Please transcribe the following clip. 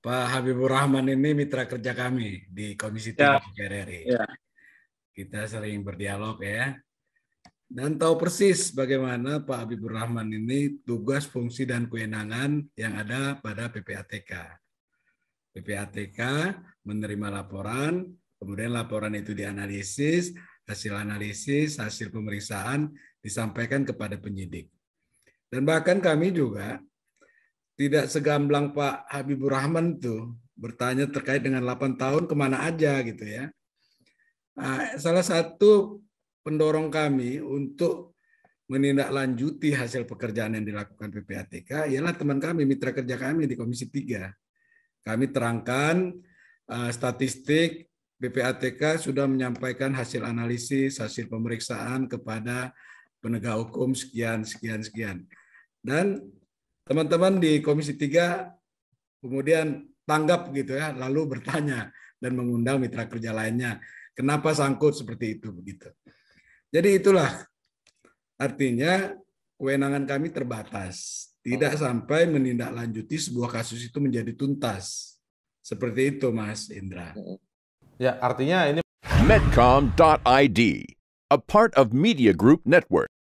Pak Habibur Rahman ini mitra kerja kami di Komisi Tiga ya. DPR RI. Ya. Kita sering berdialog ya. Dan tahu persis bagaimana Pak Habibur Rahman ini tugas, fungsi, dan kewenangan yang ada pada PPATK. PPATK menerima laporan, kemudian laporan itu dianalisis, hasil analisis, hasil pemeriksaan disampaikan kepada penyidik. Dan bahkan kami juga tidak segamblang Pak Habibur Rahman tuh bertanya terkait dengan 8 tahun kemana aja gitu ya. Nah, salah satu pendorong kami untuk menindaklanjuti hasil pekerjaan yang dilakukan PPATK ialah teman kami, mitra kerja kami di Komisi 3. Kami terangkan uh, statistik PPATK sudah menyampaikan hasil analisis, hasil pemeriksaan kepada penegak hukum sekian, sekian, sekian. Dan teman-teman di Komisi 3 kemudian tanggap gitu ya, lalu bertanya dan mengundang mitra kerja lainnya. Kenapa sangkut seperti itu begitu. Jadi itulah artinya kewenangan kami terbatas. Tidak sampai menindaklanjuti sebuah kasus itu menjadi tuntas. Seperti itu Mas Indra. Ya, artinya ini medcom.id, a part of Media Group Network.